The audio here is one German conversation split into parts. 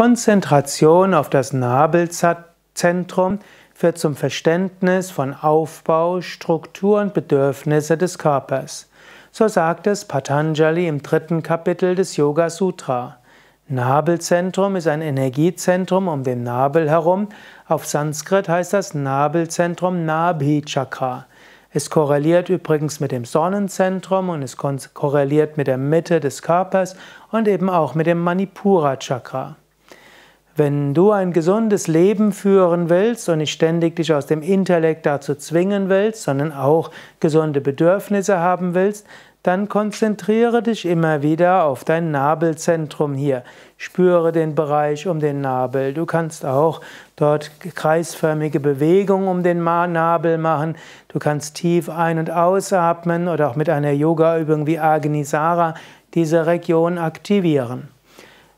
Konzentration auf das Nabelzentrum führt zum Verständnis von Aufbau, Struktur und Bedürfnisse des Körpers. So sagt es Patanjali im dritten Kapitel des Yoga Sutra. Nabelzentrum ist ein Energiezentrum um den Nabel herum. Auf Sanskrit heißt das Nabelzentrum Nabhi Chakra. Es korreliert übrigens mit dem Sonnenzentrum und es korreliert mit der Mitte des Körpers und eben auch mit dem Manipura Chakra. Wenn du ein gesundes Leben führen willst und nicht ständig dich aus dem Intellekt dazu zwingen willst, sondern auch gesunde Bedürfnisse haben willst, dann konzentriere dich immer wieder auf dein Nabelzentrum hier. Spüre den Bereich um den Nabel. Du kannst auch dort kreisförmige Bewegungen um den Nabel machen. Du kannst tief ein- und ausatmen oder auch mit einer Yoga-Übung wie Agnisara diese Region aktivieren.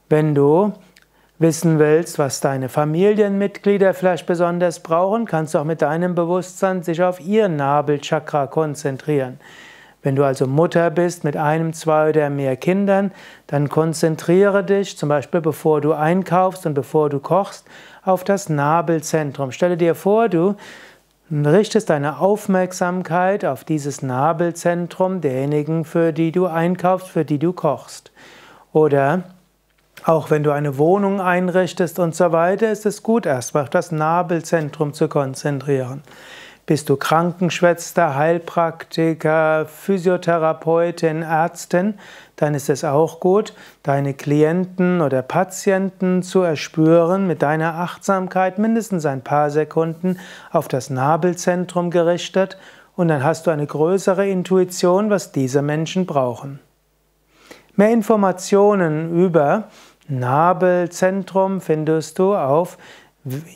Wenn du wissen willst, was deine Familienmitglieder vielleicht besonders brauchen, kannst du auch mit deinem Bewusstsein sich auf ihr Nabelchakra konzentrieren. Wenn du also Mutter bist mit einem, zwei oder mehr Kindern, dann konzentriere dich zum Beispiel, bevor du einkaufst und bevor du kochst, auf das Nabelzentrum. Stelle dir vor, du richtest deine Aufmerksamkeit auf dieses Nabelzentrum derjenigen, für die du einkaufst, für die du kochst. Oder auch wenn du eine Wohnung einrichtest und so weiter, ist es gut, erstmal auf das Nabelzentrum zu konzentrieren. Bist du Krankenschwester, Heilpraktiker, Physiotherapeutin, Ärztin, dann ist es auch gut, deine Klienten oder Patienten zu erspüren, mit deiner Achtsamkeit mindestens ein paar Sekunden auf das Nabelzentrum gerichtet, und dann hast du eine größere Intuition, was diese Menschen brauchen. Mehr Informationen über Nabelzentrum findest du auf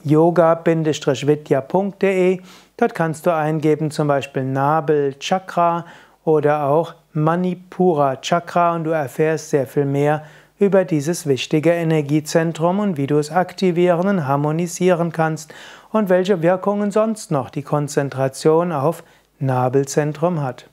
yoga-vidya.de. Dort kannst du eingeben zum Beispiel Nabelchakra oder auch Manipura Chakra und du erfährst sehr viel mehr über dieses wichtige Energiezentrum und wie du es aktivieren und harmonisieren kannst und welche Wirkungen sonst noch die Konzentration auf Nabelzentrum hat.